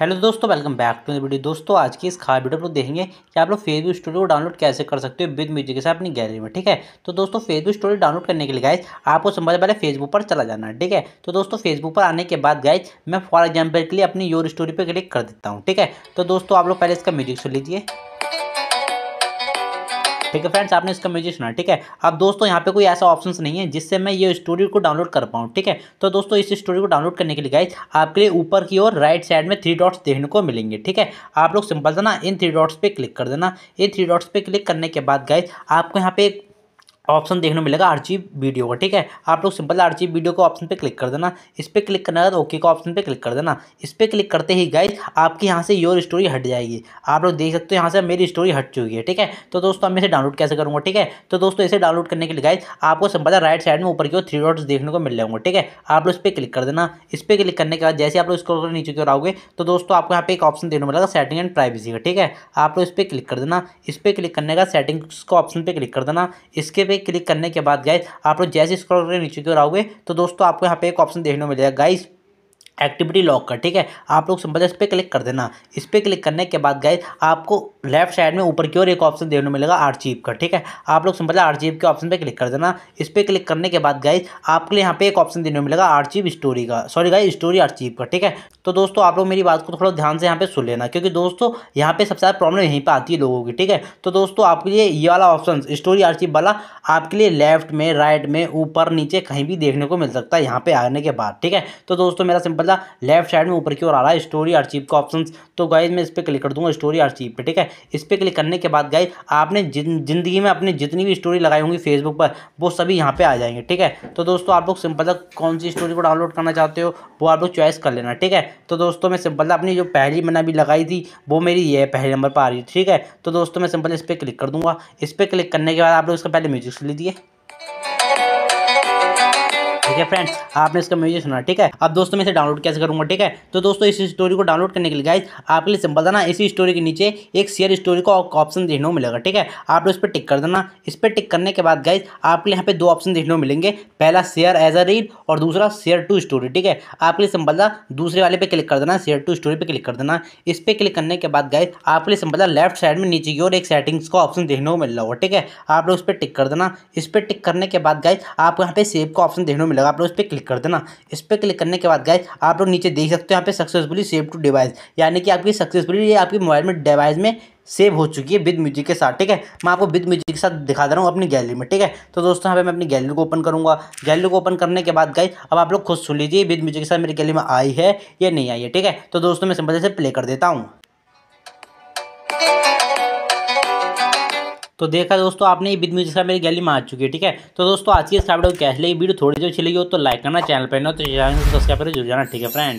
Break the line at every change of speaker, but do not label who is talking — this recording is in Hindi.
हेलो दोस्तों वेलकम बैक टू वीडियो दोस्तों आज की इस खास वीडियो पर देखेंगे कि आप लोग फेसबुक स्टोरी को डाउनलोड कैसे कर सकते हो विद म्यूजिक के साथ अपनी गैलरी में ठीक है तो दोस्तों फेसबुक स्टोरी डाउनलोड करने के लिए गाइज आपको समझ पहले फेसबुक पर चला जाना है ठीक है तो दोस्तों फेसबुक पर आने के बाद गाइज मैं फॉर एग्जाम्पल के लिए अपनी योर स्टोरी पर क्लिक कर देता हूँ ठीक है तो दोस्तों आप लोग पहले इसका म्यूजिक सुन लीजिए ठीक है फ्रेंड्स आपने इसका म्यूजिक सुना ठीक है अब दोस्तों यहाँ पे कोई ऐसा ऑप्शन नहीं है जिससे मैं ये स्टोरी को डाउनलोड कर पाऊँ ठीक है तो दोस्तों इस स्टोरी को डाउनलोड करने के लिए गाइज आपके लिए ऊपर की ओर राइट साइड में थ्री डॉट्स देखने को मिलेंगे ठीक है आप लोग सिंपल से ना इन थ्री डॉट्स पर क्लिक कर देना इन थ्री डॉट्स पर क्लिक करने के बाद गाइज आपको यहाँ पे एक ऑप्शन देखने मिलेगा आरजीब वीडियो का ठीक है आप लोग सिंपल आरजीब वीडियो को ऑप्शन पे क्लिक कर देना इस पर क्लिक करना है तो ओके का ऑप्शन पे क्लिक कर देना इस पर क्लिक करते ही गाइस आपके यहाँ से योर स्टोरी हट जाएगी आप लोग देख सकते हो यहाँ से मेरी स्टोरी हट चुकी है ठीक है तो दोस्तों मैं इसे डाउनलोड कैसे करूँगा ठीक है तो दोस्तों इसे डाउनलोड करने के लिए गाइज आपको सिंपल राइट साइड में ऊपर की ओर थ्री डॉट्स देखने को मिल जाएंगे ठीक है आप लोग इस पर क्लिक कर देना इस पर क्लिक करने के बाद जैसे आप लोग स्क्रॉल कर नीचे की ओर आओगे तो दोस्तों आपको यहाँ पे एक ऑप्शन देखने मिलेगा सेटिंग एंड प्राइवेसी का ठीक है आप लोग इस पर क्लिक कर देना इस पर क्लिक करने का सेटिंग्स का ऑप्शन पर क्लिक कर देना इसके पे पे क्लिक करने के बाद गाइस आप लोग जैसे स्क्रॉल करके नीचे की ओर आओगे तो दोस्तों आपको यहाँ पे एक ऑप्शन देखने को मिलेगा गाइस एक्टिविटी लॉक कर ठीक है आप लोग सिंपल इस पर क्लिक कर देना इस पर क्लिक करने के बाद गए आपको लेफ्ट साइड में ऊपर की ओर एक ऑप्शन देखने मिलेगा आरचीप का ठीक है आप लोग सिंपल आरचीप के ऑप्शन पर क्लिक कर देना इस पर क्लिक करने के बाद गए आपके लिए यहाँ पे एक ऑप्शन देने मिलेगा आरचीप स्टोरी का सॉरी गाई स्टोरी आरचीप का ठीक है तो दोस्तों आप लोग मेरी बात को तो थोड़ा ध्यान से यहाँ पे सुन लेना क्योंकि दोस्तों यहाँ पे सबसे ज़्यादा प्रॉब्लम यहीं पर आती है लोगों की ठीक है तो दोस्तों आपके लिए ये वाला ऑप्शन स्टोरी आरचीप वाला आपके लिए लेफ्ट में राइट में ऊपर नीचे कहीं भी देखने को मिल सकता है यहाँ पे आने के बाद ठीक है तो दोस्तों मेरा सिंपल मतलब लेफ्ट साइड में ऊपर की ओर आ रहा है स्टोरी आर्चीव का ऑप्शन तो गाइज मैं इस पर क्लिक कर दूंगा स्टोरी आर्चीव पर ठीक है इस पर क्लिक करने के बाद गाइज आपने जिंदगी में अपनी जितनी भी स्टोरी लगाई होंगी फेसबुक पर वो सभी यहाँ पर आ जाएंगे ठीक है तो दोस्तों आप लोग सिंपल कौन सी स्टोरी को डाउनलोड करना चाहते हो वो आप लोग चॉइस कर लेना ठीक है तो दोस्तों मैं सिंपल अपनी जो पहली मैंने अभी लगाई थी वो मेरी ये पहले नंबर पर आ रही है ठीक है तो दोस्तों मैं सिंपल इस पर क्लिक कर दूंगा इस पर क्लिक करने के बाद आप लोग इसका पहले म्यूजिक लीजिए ठीक है फ्रेंड्स आपने इसका म्यूजिक सुना ठीक है अब दोस्तों मैं इसे डाउनलोड कैसे करूंगा ठीक है तो दोस्तों इस स्टोरी को डाउनलोड करने के लिए गाइज आपके लिए सिंपल देना इसी स्टोरी के नीचे एक शेयर स्टोरी को ऑप्शन देखने को मिलेगा ठीक है आप लोग उस पर टिक कर देना इस पर टिक करने के बाद गाइज आपके यहाँ पे दो ऑप्शन देखने को मिलेंगे पहला शेयर एज अ रीड और दूसरा शेयर टू स्टोरी ठीक है आपके लिए सिंपल था दूसरे वाले पे क्लिक कर देना शेयर टू स्टोरी पे क्लिक कर देना इस पर क्लिक करने के बाद गाइज आपके लिए सिंपल था लेफ्ट साइड में नीचे की ओर एक सेटिंग्स का ऑप्शन देखने को मिल रहा होगा ठीक है आप लोग उस पर टिक कर देना इस पर टिक करने के बाद गाइज आपको यहाँ पे सेव का ऑप्शन देखने को मिलेगा जाएगा आप लोग इस पर क्लिक कर देना इस पर क्लिक करने के बाद गए आप लोग नीचे देख सकते हो यहाँ पे सक्सेसफुली सेव टू डिवाइस यानी कि आपकी सक्सेसफुली ये आपकी मोबाइल में डिवाइस में सेव हो चुकी है विद म्यूजिक के साथ ठीक है मैं आपको विद म्यूजिक के साथ दिखा दे रहा हूँ अपनी गैलरी में ठीक है तो दोस्तों यहाँ पे मैं अपनी गैलरी को ओपन करूँगा गैलरी को ओपन करने के बाद गई अब आप लोग खुद सुन लीजिए विद म्यूजिक के साथ मेरी गैलरी में आई है या नहीं आई है ठीक है तो दोस्तों मैं सिंपल से प्ले कर देता हूँ तो देखा दोस्तों आपने ये विद जैसा मेरी गैली मार चुकी है ठीक है तो दोस्तों आज की इस वीडियो कैसे लगी वीडियो थोड़ी जो अच्छी हो तो लाइक करना चैनल पर ना तो सब्सक्राइब करो जरूर जाना ठीक है फ्रेंड